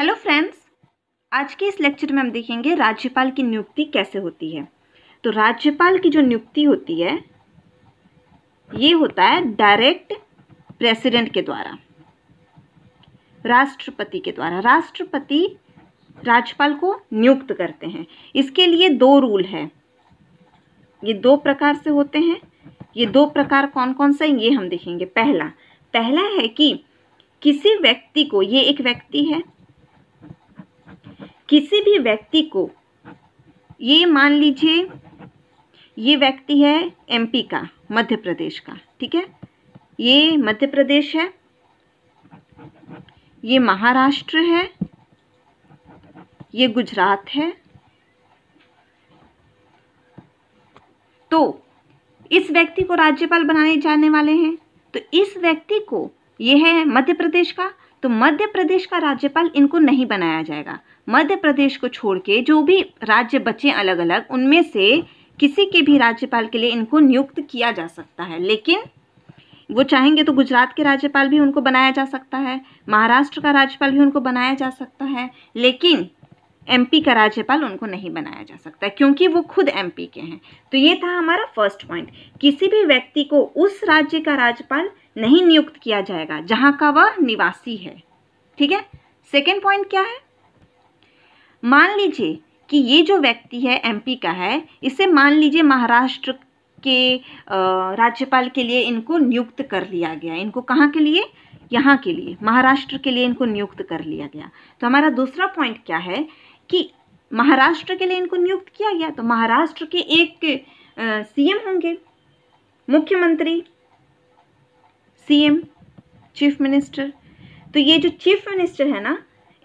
hello friends आज के इस लेक्चर में हम देखेंगे राज्यपाल की नियुक्ति कैसे होती है तो राज्यपाल की जो नियुक्ति होती है ये होता है डायरेक्ट प्रेसिडेंट के द्वारा राष्ट्रपति के द्वारा राष्ट्रपति राज्यपाल को नियुक्त करते हैं इसके लिए दो रूल है ये दो प्रकार से होते हैं ये दो प्रकार कौन कौन सा है ये हम देखेंगे पहला पहला है कि किसी व्यक्ति को ये एक व्यक्ति है किसी भी व्यक्ति को ये मान लीजिए ये व्यक्ति है एमपी का मध्य प्रदेश का ठीक है ये मध्य प्रदेश है ये महाराष्ट्र है ये गुजरात है तो इस व्यक्ति को राज्यपाल बनाने जाने वाले हैं तो इस व्यक्ति को यह है मध्य प्रदेश का तो मध्य प्रदेश का राज्यपाल इनको नहीं बनाया जाएगा मध्य प्रदेश को छोड़ के जो भी राज्य बचे अलग अलग उनमें से किसी के भी राज्यपाल के लिए इनको नियुक्त किया जा सकता है लेकिन वो चाहेंगे तो गुजरात के राज्यपाल भी उनको बनाया जा सकता है महाराष्ट्र का राज्यपाल भी उनको बनाया जा सकता है लेकिन एमपी का राज्यपाल उनको नहीं बनाया जा सकता क्योंकि वो खुद एमपी के हैं तो ये था हमारा फर्स्ट पॉइंट किसी भी व्यक्ति को उस राज्य का राज्यपाल नहीं नियुक्त किया जाएगा जहाँ का वह निवासी है ठीक है सेकेंड पॉइंट क्या है मान लीजिए कि ये जो व्यक्ति है एमपी का है इसे मान लीजिए महाराष्ट्र के राज्यपाल के लिए इनको नियुक्त कर लिया गया इनको कहाँ के लिए यहाँ के लिए महाराष्ट्र के लिए इनको नियुक्त कर लिया गया तो हमारा दूसरा पॉइंट क्या है कि महाराष्ट्र के लिए इनको नियुक्त किया गया तो महाराष्ट्र के एक सीएम होंगे मुख्यमंत्री सीएम चीफ मिनिस्टर तो ये जो चीफ मिनिस्टर है ना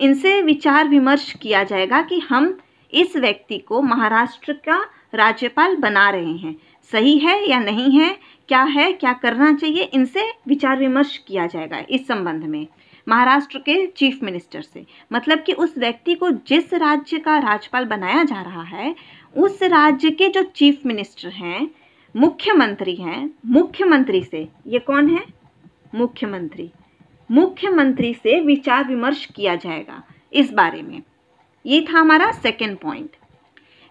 इनसे विचार विमर्श किया जाएगा कि हम इस व्यक्ति को महाराष्ट्र का राज्यपाल बना रहे हैं सही है या नहीं है क्या है क्या करना चाहिए इनसे विचार विमर्श किया जाएगा इस संबंध में महाराष्ट्र के चीफ मिनिस्टर से मतलब कि उस व्यक्ति को जिस राज्य का राज्यपाल बनाया जा रहा है उस राज्य के जो चीफ मिनिस्टर हैं मुख्यमंत्री हैं मुख्यमंत्री से ये कौन है मुख्यमंत्री मुख्यमंत्री से विचार विमर्श किया जाएगा इस बारे में ये था हमारा सेकेंड पॉइंट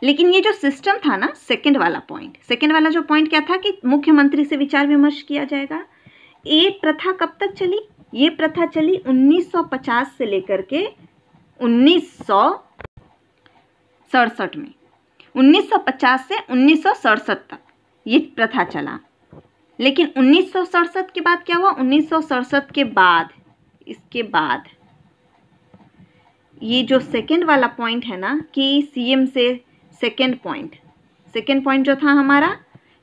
लेकिन ये जो सिस्टम था ना सेकेंड वाला पॉइंट सेकेंड वाला जो पॉइंट क्या था कि मुख्यमंत्री से विचार विमर्श किया जाएगा ये प्रथा कब तक चली ये प्रथा चली 1950 से लेकर के उन्नीस सड़सठ में 1950 से उन्नीस तक ये प्रथा चला लेकिन उन्नीस के बाद क्या हुआ उन्नीस के बाद इसके बाद ये जो सेकेंड वाला पॉइंट है ना कि सीएम से सेकेंड पॉइंट सेकेंड पॉइंट जो था हमारा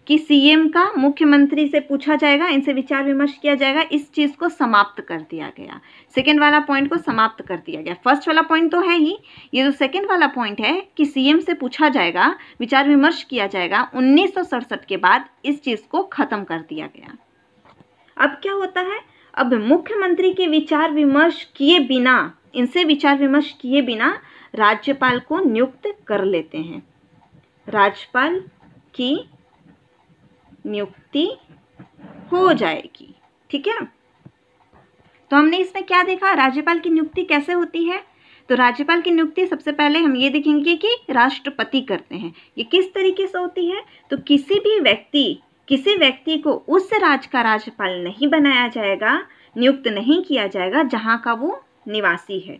कि सीएम का मुख्यमंत्री से पूछा जाएगा इनसे विचार विमर्श किया जाएगा इस चीज़ को समाप्त कर दिया गया सेकेंड वाला पॉइंट को समाप्त कर दिया गया फर्स्ट वाला पॉइंट तो है ही ये जो सेकेंड वाला पॉइंट है कि सीएम से पूछा जाएगा विचार विमर्श किया जाएगा उन्नीस के बाद इस चीज़ को ख़त्म कर दिया गया अब क्या होता है अब मुख्यमंत्री के विचार विमर्श किए बिना इनसे विचार विमर्श किए बिना राज्यपाल को नियुक्त कर लेते हैं राज्यपाल की नियुक्ति हो जाएगी ठीक है तो हमने इसमें क्या देखा राज्यपाल की नियुक्ति कैसे होती है तो राज्यपाल की नियुक्ति सबसे पहले हम ये देखेंगे कि राष्ट्रपति करते हैं ये किस तरीके से होती है तो किसी भी व्यक्ति किसी व्यक्ति को उस राज्य का राज्यपाल नहीं बनाया जाएगा नियुक्त नहीं किया जाएगा जहाँ का वो निवासी है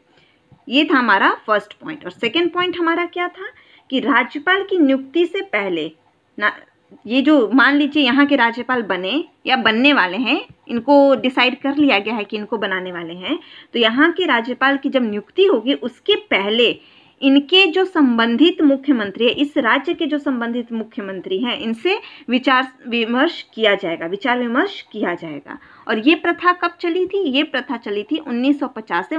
ये था हमारा फर्स्ट पॉइंट और सेकेंड पॉइंट हमारा क्या था कि राज्यपाल की नियुक्ति से पहले ना ये जो मान लीजिए यहाँ के राज्यपाल बने या बनने वाले हैं इनको डिसाइड कर लिया गया है कि इनको बनाने वाले हैं तो यहाँ के राज्यपाल की जब नियुक्ति होगी उसके पहले इनके जो संबंधित मुख्यमंत्री है इस राज्य के जो संबंधित मुख्यमंत्री हैं इनसे विचार विमर्श किया जाएगा विचार विमर्श किया जाएगा और ये प्रथा कब चली थी ये प्रथा चली थी 1950 से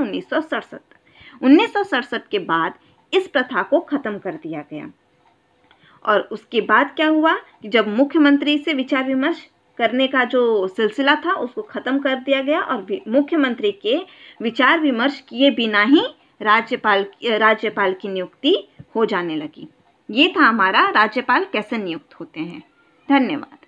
उन्नीस सौ के बाद इस प्रथा को ख़त्म कर दिया गया और उसके बाद क्या हुआ कि जब मुख्यमंत्री से विचार विमर्श करने का जो सिलसिला था उसको ख़त्म कर दिया गया और मुख्यमंत्री के विचार विमर्श किए बिना ही राज्यपाल राज्यपाल की नियुक्ति हो जाने लगी ये था हमारा राज्यपाल कैसे नियुक्त होते हैं धन्यवाद